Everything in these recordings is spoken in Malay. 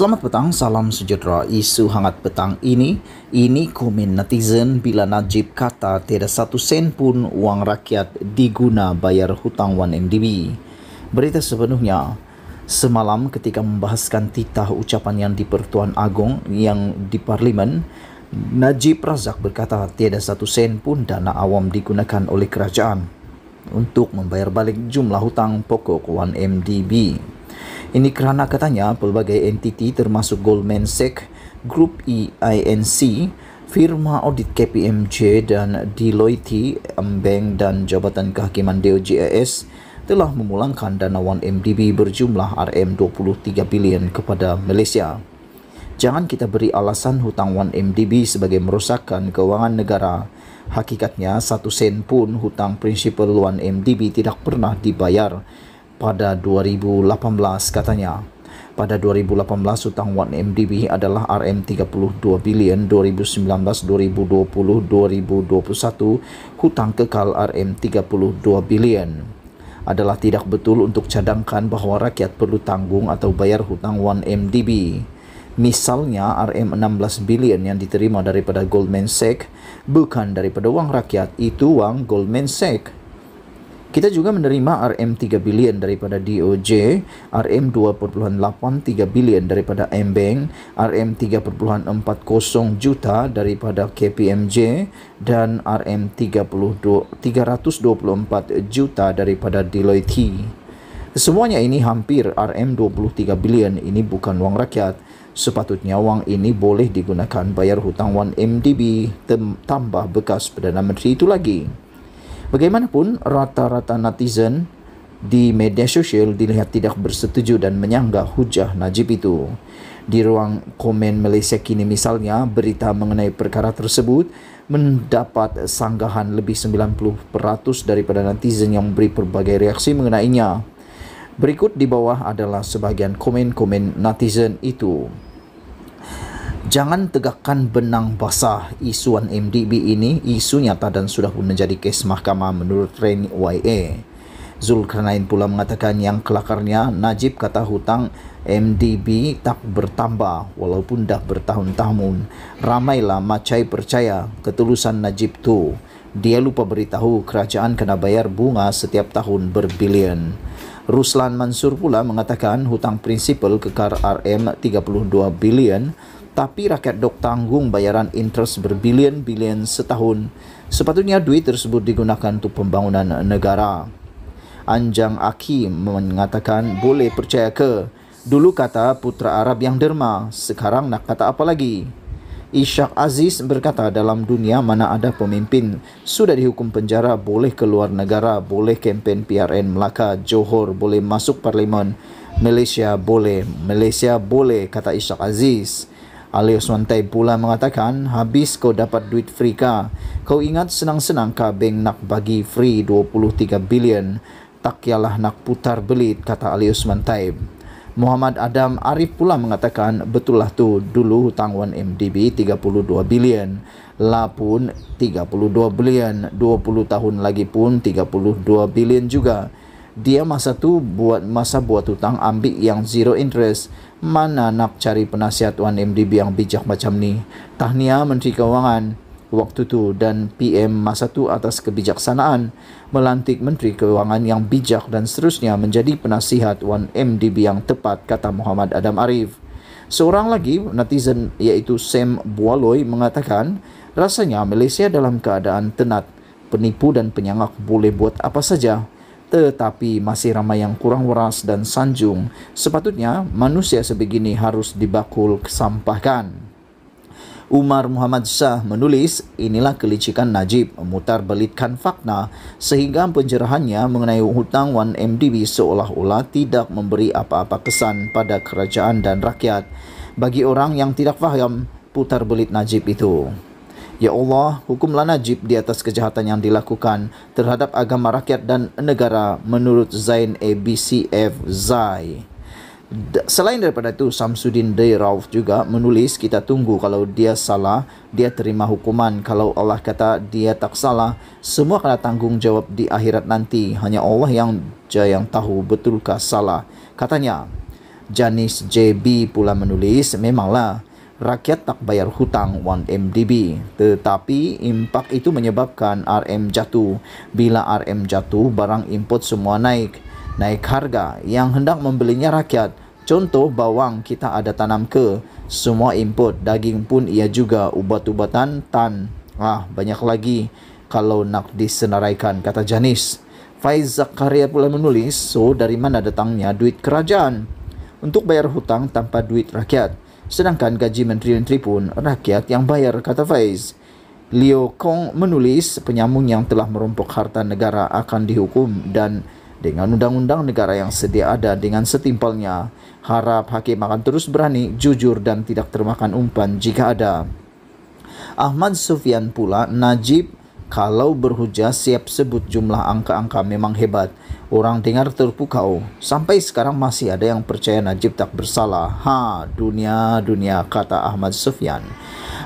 Selamat petang, salam sejahtera. Isu hangat petang ini, ini komen netizen bila Najib kata tidak satu sen pun wang rakyat diguna bayar hutang 1MDB. Berita sepenuhnya, semalam ketika membahaskan titah ucapan yang di Pertuan Agong yang di Parlimen, Najib Razak berkata tidak satu sen pun dana awam digunakan oleh kerajaan untuk membayar balik jumlah hutang pokok 1MDB. Ini kerana katanya pelbagai entiti termasuk Goldman Sachs, Group E Inc, firma audit KPMG dan Deloitte, Embank dan Jabatan Kehakiman DOJAS telah memulangkan dana 1MDB berjumlah RM23 bilion kepada Malaysia. Jangan kita beri alasan hutang 1MDB sebagai merosakkan kewangan negara. Hakikatnya, satu sen pun hutang prinsipal 1MDB tidak pernah dibayar pada 2018 katanya. Pada 2018 hutang 1MDB adalah RM32 bilion 2019-2020-2021 hutang kekal RM32 bilion adalah tidak betul untuk cadangkan bahawa rakyat perlu tanggung atau bayar hutang 1MDB. Misalnya RM16 bilion yang diterima daripada Goldman Sachs bukan daripada wang rakyat, itu wang Goldman Sachs. Kita juga menerima RM3 bilion daripada DOJ, RM2.83 bilion daripada Mbank, RM3.40 juta daripada KPMG dan RM324 juta daripada Deloitte. Semuanya ini hampir RM23 bilion ini bukan wang rakyat. Sepatutnya wang ini boleh digunakan bayar hutang 1MDB tambah bekas Perdana Menteri itu lagi. Bagaimanapun, rata-rata netizen di media sosial dilihat tidak bersetuju dan menyanggah hujah Najib itu. Di ruang komen Malaysia kini misalnya, berita mengenai perkara tersebut mendapat sanggahan lebih 90% daripada netizen yang beri berbagai reaksi mengenainya. Berikut di bawah adalah sebahagian komen-komen netizen itu jangan tegakkan benang basah isuan MDB ini isu nyata dan sudah pun menjadi kes mahkamah menurut Rain YA. Zulkarnain pula mengatakan yang kelakarnya Najib kata hutang MDB tak bertambah walaupun dah bertahun-tahun. Ramailah macai percaya ketulusan Najib tu. Dia lupa beritahu kerajaan kena bayar bunga setiap tahun berbilion. Ruslan Mansur pula mengatakan hutang prinsipal kekar RM 32 bilion tapi rakyat dok tanggung bayaran interest berbilion-bilion setahun. Sepatutnya duit tersebut digunakan untuk pembangunan negara. Anjang Aki mengatakan boleh percaya ke. Dulu kata putra Arab yang derma, sekarang nak kata apa lagi? Ishak Aziz berkata dalam dunia mana ada pemimpin sudah dihukum penjara boleh keluar negara, boleh kempen PRN Melaka, Johor boleh masuk parlimen, Malaysia boleh, Malaysia boleh kata Ishak Aziz. Ali Osman Taib pula mengatakan, habis kau dapat duit free kah? Kau ingat senang-senang kah bank nak bagi free 23 bilion? Tak kialah nak putar belit, kata Ali Osman Taib. Muhammad Adam Arif pula mengatakan, betul lah tu dulu hutang 1MDB 32 bilion. La pun 32 bilion, 20 tahun lagi pun 32 bilion juga dia masa tu buat masa buat hutang ambil yang zero interest mana nak cari penasihat 1MDB yang bijak macam ni tahniah menteri kewangan waktu tu dan PM masa tu atas kebijaksanaan melantik menteri kewangan yang bijak dan seterusnya menjadi penasihat 1MDB yang tepat kata Muhammad Adam Arif seorang lagi netizen iaitu Sam Bualoi mengatakan rasanya Malaysia dalam keadaan tenat penipu dan penyangak boleh buat apa saja tetapi masih ramai yang kurang waras dan sanjung. Sepatutnya manusia sebegini harus dibakul kesampahkan. Umar Muhammad Shah menulis, inilah kelicikan Najib memutar belitkan fakta sehingga penjerahannya mengenai hutang 1MDB seolah-olah tidak memberi apa-apa kesan pada kerajaan dan rakyat bagi orang yang tidak faham putar belit Najib itu. Ya Allah, hukumlah Najib di atas kejahatan yang dilakukan terhadap agama rakyat dan negara menurut Zain ABCF Zai. Selain daripada itu, Samsudin Dayrauf juga menulis, kita tunggu kalau dia salah, dia terima hukuman. Kalau Allah kata dia tak salah, semua kena tanggungjawab di akhirat nanti. Hanya Allah yang yang tahu betulkah salah. Katanya, Janis JB pula menulis, memanglah, rakyat tak bayar hutang 1MDB. Tetapi impak itu menyebabkan RM jatuh. Bila RM jatuh, barang import semua naik. Naik harga yang hendak membelinya rakyat. Contoh bawang kita ada tanam ke semua import daging pun ia juga ubat-ubatan tan ah banyak lagi kalau nak disenaraikan kata Janis. Faiz Zakaria pula menulis so dari mana datangnya duit kerajaan untuk bayar hutang tanpa duit rakyat Sedangkan gaji menteri-menteri pun rakyat yang bayar, kata Faiz. Leo Kong menulis penyambung yang telah merompok harta negara akan dihukum dan dengan undang-undang negara yang sedia ada dengan setimpalnya, harap hakim akan terus berani, jujur dan tidak termakan umpan jika ada. Ahmad Sufyan pula Najib kalau berhujah siap sebut jumlah angka-angka memang hebat. Orang dengar terpukau. Sampai sekarang masih ada yang percaya Najib tak bersalah. Ha, dunia, dunia, kata Ahmad Sufyan.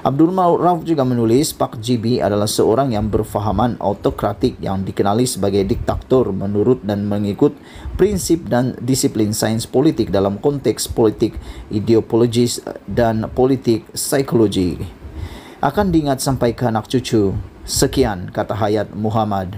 Abdul Rauf juga menulis Pak Jibi adalah seorang yang berfahaman autokratik yang dikenali sebagai diktator menurut dan mengikut prinsip dan disiplin sains politik dalam konteks politik, ideologis, dan politik psikologi. akan diingat sampai ke anak cucu. Sekian kata Hayat Muhammad.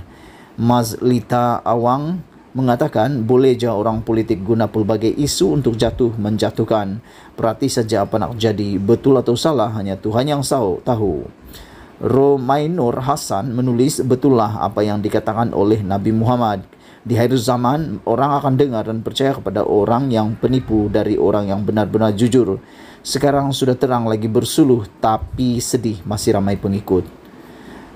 Mazlita Awang mengatakan boleh jauh orang politik guna pelbagai isu untuk jatuh menjatuhkan. Perhati saja apa nak jadi betul atau salah hanya Tuhan yang tahu. Romainur Hasan menulis betullah apa yang dikatakan oleh Nabi Muhammad. Di akhir zaman, orang akan dengar dan percaya kepada orang yang penipu dari orang yang benar-benar jujur. Sekarang sudah terang lagi bersuluh, tapi sedih masih ramai pengikut.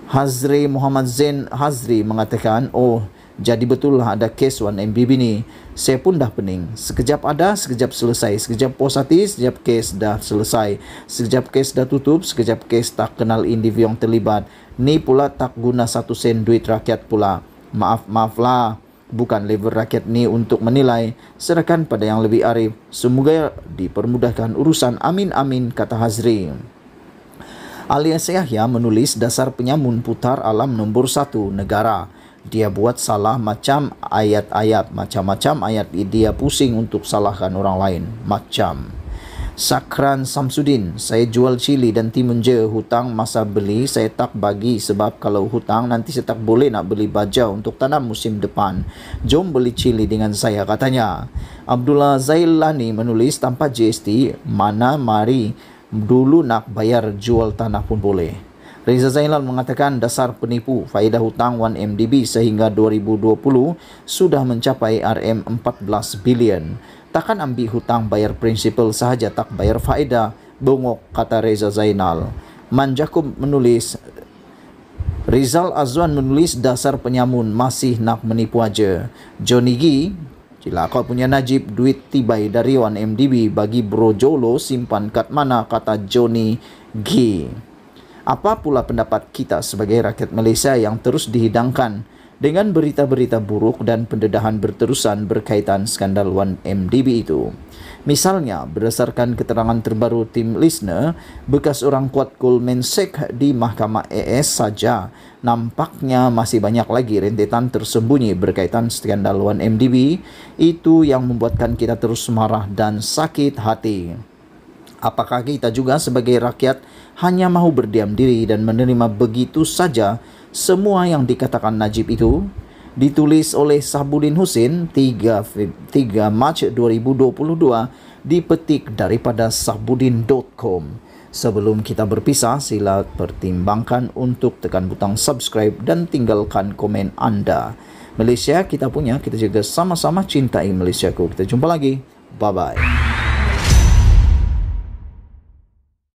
Hazri Muhammad Zain Hazri mengatakan, Oh, jadi betul lah ada kes 1MBB ni. Saya pun dah pening. Sekejap ada, sekejap selesai. Sekejap puas hati, sekejap kes dah selesai. Sekejap kes dah tutup, sekejap kes tak kenal individu yang terlibat. Ni pula tak guna satu sen duit rakyat pula. Maaf, maaf lah. Bukan level rakyat ni untuk menilai. Serahkan pada yang lebih arif. Semoga dipermudahkan urusan. Amin, amin, kata Hazri. Alias Yahya menulis dasar penyamun putar alam nombor satu negara dia buat salah macam ayat-ayat macam-macam ayat dia pusing untuk salahkan orang lain macam Sakran Samsudin, saya jual cili dan timun je hutang masa beli saya tak bagi sebab kalau hutang nanti saya tak boleh nak beli baja untuk tanam musim depan. Jom beli cili dengan saya katanya. Abdullah Zailani menulis tanpa GST mana mari dulu nak bayar jual tanah pun boleh. Reza Zainal mengatakan dasar penipu faedah hutang 1MDB sehingga 2020 sudah mencapai RM14 bilion. Takkan ambil hutang bayar prinsipal sahaja tak bayar faedah, bongok kata Reza Zainal. Manjakub menulis, Rizal Azwan menulis dasar penyamun masih nak menipu aja. Johnny Gee, jika kau punya Najib, duit tiba dari 1MDB bagi bro Jolo simpan kat mana kata Johnny Gee apa pula pendapat kita sebagai rakyat Malaysia yang terus dihidangkan dengan berita-berita buruk dan pendedahan berterusan berkaitan skandal 1MDB itu. Misalnya, berdasarkan keterangan terbaru tim Lisner, bekas orang kuat Goldman Sachs di Mahkamah ES saja, nampaknya masih banyak lagi rentetan tersembunyi berkaitan skandal 1MDB itu yang membuatkan kita terus marah dan sakit hati. Apakah kita juga sebagai rakyat hanya mahu berdiam diri dan menerima begitu saja semua yang dikatakan Najib itu ditulis oleh Sabudin Husin 3, 3 Mac 2022 dipetik daripada sabudin.com Sebelum kita berpisah, sila pertimbangkan untuk tekan butang subscribe dan tinggalkan komen anda. Malaysia kita punya, kita juga sama-sama cintai Malaysia ku. Kita jumpa lagi. Bye-bye.